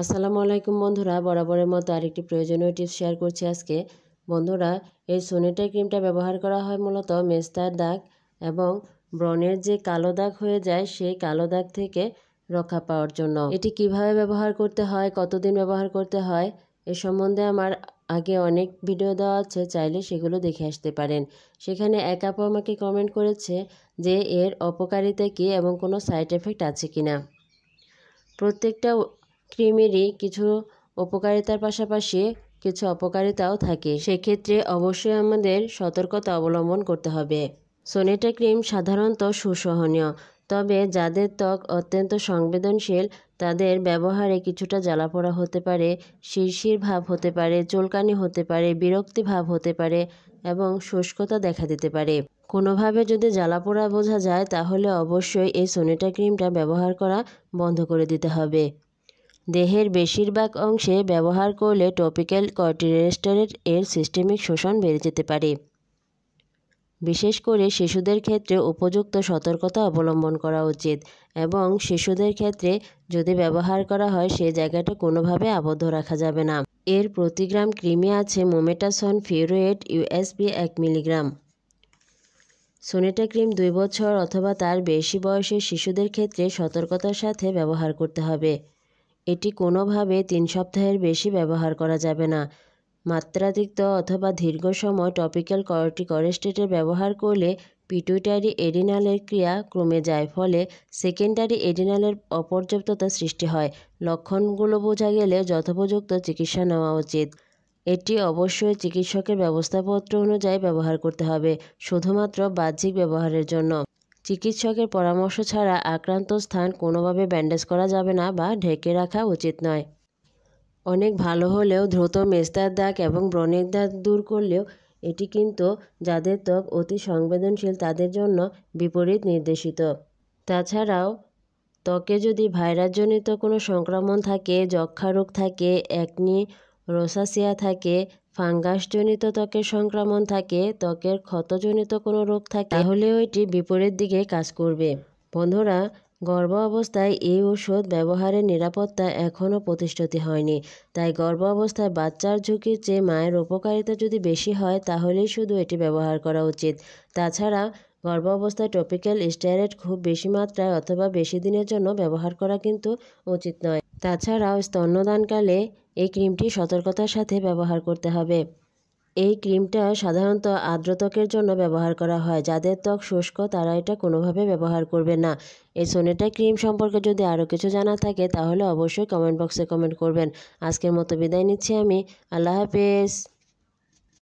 আসসালামু আলাইকুম বন্ধুরা বরাবরের মতো আরেকটি প্রয়োজনীয় টিপস শেয়ার করছি আজকে বন্ধুরা এই সোনেটাই ক্রিমটা ব্যবহার করা হয় মূলত মেস্তার দাগ এবং ব্রণের যে কালো দাগ হয়ে যায় সেই কালো দাগ থেকে রক্ষা পাওয়ার জন্য এটি কিভাবে ব্যবহার করতে হয় কতদিন ব্যবহার করতে হয় এ সম্বন্ধে আমার আগে অনেক ভিডিও দেওয়া আছে চাইলে সেগুলো দেখে আসতে পারেন সেখানে এক আপু আমাকে কমেন্ট করেছে যে এর অপকারিতা কী এবং কোনো সাইড এফেক্ট আছে কি না প্রত্যেকটা ক্রিমেরই কিছু উপকারিতার পাশাপাশি কিছু অপকারিতাও থাকে সেক্ষেত্রে অবশ্যই আমাদের সতর্কতা অবলম্বন করতে হবে সোনেটা ক্রিম সাধারণত সুসহনীয় তবে যাদের ত্বক অত্যন্ত সংবেদনশীল তাদের ব্যবহারে কিছুটা জ্বালাপোড়া হতে পারে শিরশির ভাব হতে পারে চুলকানি হতে পারে বিরক্তি ভাব হতে পারে এবং শুষ্কতা দেখা দিতে পারে কোনোভাবে যদি জ্বালাপোড়া বোঝা যায় তাহলে অবশ্যই এই সোনেটা ক্রিমটা ব্যবহার করা বন্ধ করে দিতে হবে দেহের বেশিরভাগ অংশে ব্যবহার করলে টপিক্যাল কর্টিরেস্টারের এর সিস্টেমিক শোষণ বেড়ে যেতে পারে বিশেষ করে শিশুদের ক্ষেত্রে উপযুক্ত সতর্কতা অবলম্বন করা উচিত এবং শিশুদের ক্ষেত্রে যদি ব্যবহার করা হয় সে জায়গাটা কোনোভাবে আবদ্ধ রাখা যাবে না এর প্রতি গ্রাম ক্রিমে আছে মোমেটাসন ফিউরোয়েট ইউএসপি এক মিলিগ্রাম সোনেটা ক্রিম দুই বছর অথবা তার বেশি বয়সের শিশুদের ক্ষেত্রে সতর্কতার সাথে ব্যবহার করতে হবে এটি কোনোভাবে তিন সপ্তাহের বেশি ব্যবহার করা যাবে না মাত্রাতিরিক্ত অথবা দীর্ঘ সময় টপিক্যাল কর্টিকরেস্টেটের ব্যবহার করলে পিটুইটারি এডিনালের ক্রিয়া কমে যায় ফলে সেকেন্ডারি এডিনালের অপর্যাপ্ততা সৃষ্টি হয় লক্ষণগুলো বোঝা গেলে যথোপযুক্ত চিকিৎসা নেওয়া উচিত এটি অবশ্যই চিকিৎসকের ব্যবস্থাপত্র অনুযায়ী ব্যবহার করতে হবে শুধুমাত্র বাহ্যিক ব্যবহারের জন্য চিকিৎসকের পরামর্শ ছাড়া আক্রান্ত স্থান কোনোভাবে ব্যান্ডেজ করা যাবে না বা ঢেকে রাখা উচিত নয় অনেক ভালো হলেও দ্রুত মেস্তার দাগ এবং ব্রণের দাগ দূর করলেও এটি কিন্তু যাদের ত্বক অতি সংবেদনশীল তাদের জন্য বিপরীত নির্দেশিত তাছাড়াও ত্বকে যদি ভাইরাসজনিত কোনো সংক্রমণ থাকে যক্ষারোগ থাকে একনি রোসাসিয়া থাকে ফাঙ্গাসজনিত ত্বকের সংক্রমণ থাকে ত্বকের ক্ষতজনিত কোনো রোগ থাকে তাহলে ওইটি বিপরীত দিকে কাজ করবে বন্ধুরা গর্ভ অবস্থায় এই ওষুধ ব্যবহারের নিরাপত্তা এখনও প্রতিষ্ঠিত হয়নি তাই গর্ভ অবস্থায় বাচ্চার ঝুঁকির চেয়ে মায়ের উপকারিতা যদি বেশি হয় তাহলেই শুধু এটি ব্যবহার করা উচিত তাছাড়া গর্ভ অবস্থায় টপিক্যাল স্টেরয়েড খুব বেশি মাত্রায় অথবা বেশি দিনের জন্য ব্যবহার করা কিন্তু উচিত নয় তাছাড়াও স্তন্যদানকালে এই ক্রিমটি সতর্কতার সাথে ব্যবহার করতে হবে এই ক্রিমটা সাধারণত আর্দ্র ত্বকের জন্য ব্যবহার করা হয় যাদের ত্বক শুষ্ক তারা এটা কোনোভাবে ব্যবহার করবে না এই সোনেটা ক্রিম সম্পর্কে যদি আরও কিছু জানা থাকে তাহলে অবশ্যই কমেন্ট বক্সে কমেন্ট করবেন আজকের মতো বিদায় নিচ্ছি আমি আল্লাহ হাফেজ